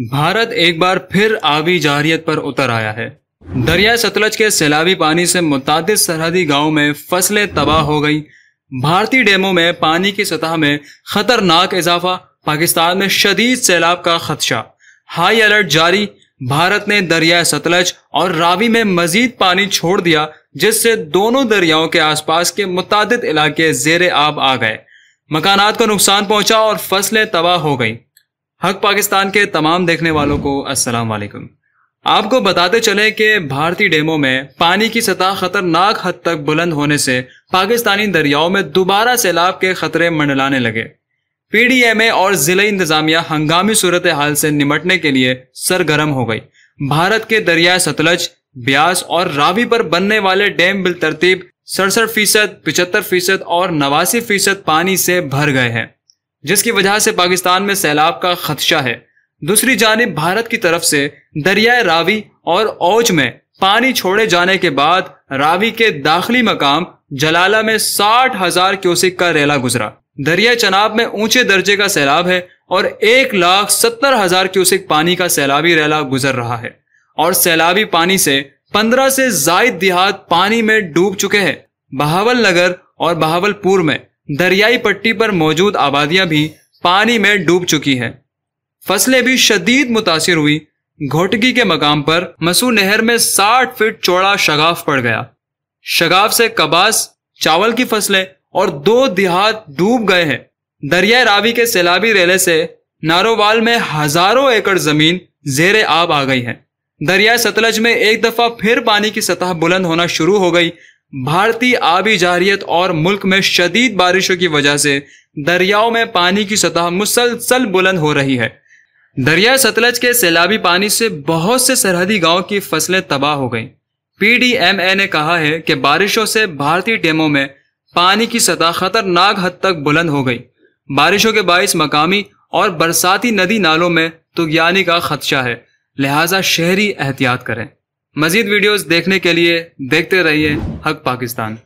भारत एक बार फिर आबी जारियत पर उतर आया है दरिया सतलज के सैलाबी पानी से मुताद सरहदी गांव में फसलें तबाह हो गई भारतीय डैमों में पानी की सतह में खतरनाक इजाफा पाकिस्तान में शदीद सैलाब का खदशा हाई अलर्ट जारी भारत ने दरिया सतलज और रावी में मजीद पानी छोड़ दिया जिससे दोनों दरियाओं के आसपास के मुताद इलाके जेर आब आ गए मकानात को नुकसान पहुंचा और फसलें तबाह हो गईं। हक पाकिस्तान के तमाम देखने वालों को अस्सलाम वालेकुम आपको बताते चले कि भारतीय डेमो में पानी की सतह खतरनाक हद तक बुलंद होने से पाकिस्तानी दरियाओं में दोबारा सैलाब के खतरे मंडलाने लगे पीडीएमए और जिले इंतजामिया हंगामी सूरत हाल से निमटने के लिए सरगर्म हो गई भारत के दरिया सतलज ब्यास और रावी पर बनने वाले डैम बिल तरतीब सड़सठ फीसद पिछहत्तर फीसद और नवासी फीसद पानी से भर गए हैं जिसकी वजह से पाकिस्तान में सैलाब का खदशा है दूसरी जानब भारत की तरफ से दरियाए रावी और औज में पानी छोड़े जाने के बाद रावी के दाखिली मकाम जलाला में साठ हजार क्यूसिक का रेला गुजरा दरिया चनाब में ऊंचे दर्जे का सैलाब है और एक लाख सत्तर हजार क्यूसिक पानी का सैलाबी रेला गुजर रहा है और सैलाबी पानी से पंद्रह से जायद देहात पानी में डूब चुके हैं बहावल नगर और बहावलपुर में दरियाई पट्टी पर मौजूद आबादियां भी पानी में डूब चुकी हैं फसलें भी शदीद मुतासर हुई घोटगी के मकाम पर मसू नहर में 60 फीट चौड़ा शगाफ पड़ गया शगाफ से कबास चावल की फसलें और दो देहात डूब गए हैं दरिया रावी के सैलाबी रेले से नारोवाल में हजारों एकड़ जमीन जेरे आब आ गई है दरिया सतलज में एक दफा फिर पानी की सतह बुलंद होना शुरू हो गई भारतीय आबी जारियत और मुल्क में शदीद बारिशों की वजह से दरियाओं में पानी की सतह मुसलसल बुलंद हो रही है दरिया सतलज के सैलाबी पानी से बहुत से सरहदी गांव की फसलें तबाह हो गईं। पीडीएमए ने कहा है कि बारिशों से भारतीय डेमों में पानी की सतह खतरनाक हद तक बुलंद हो गई बारिशों के बायस मकामी और बरसाती नदी नालों में तुगयानी का खदशा है लिहाजा शहरी एहतियात करें मजीद वीडियोस देखने के लिए देखते रहिए हक पाकिस्तान